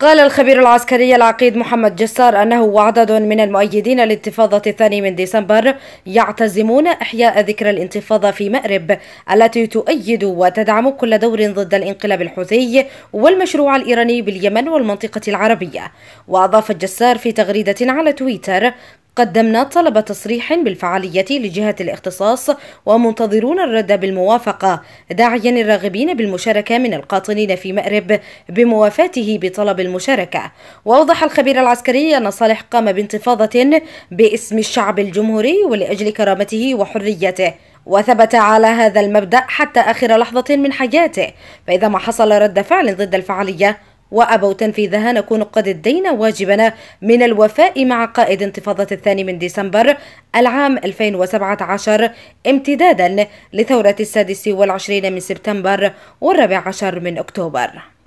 قال الخبير العسكري العقيد محمد جسار أنه وعدد من المؤيدين للانتفاضة الثاني من ديسمبر يعتزمون إحياء ذكرى الانتفاضة في مأرب التي تؤيد وتدعم كل دور ضد الانقلاب الحوثي والمشروع الإيراني باليمن والمنطقة العربية وأضاف جسار في تغريدة على تويتر قدمنا طلب تصريح بالفعالية لجهة الاختصاص ومنتظرون الرد بالموافقة داعيا الراغبين بالمشاركة من القاطنين في مأرب بموافاته بطلب المشاركة وأوضح الخبير العسكري أن صالح قام بانتفاضة باسم الشعب الجمهوري ولأجل كرامته وحريته وثبت على هذا المبدأ حتى آخر لحظة من حياته فإذا ما حصل رد فعل ضد الفعالية وأبوا تنفيذها نكون قد ادينا واجبنا من الوفاء مع قائد انتفاضة الثاني من ديسمبر العام 2017 امتدادا لثورة السادس والعشرين من سبتمبر والرابع عشر من أكتوبر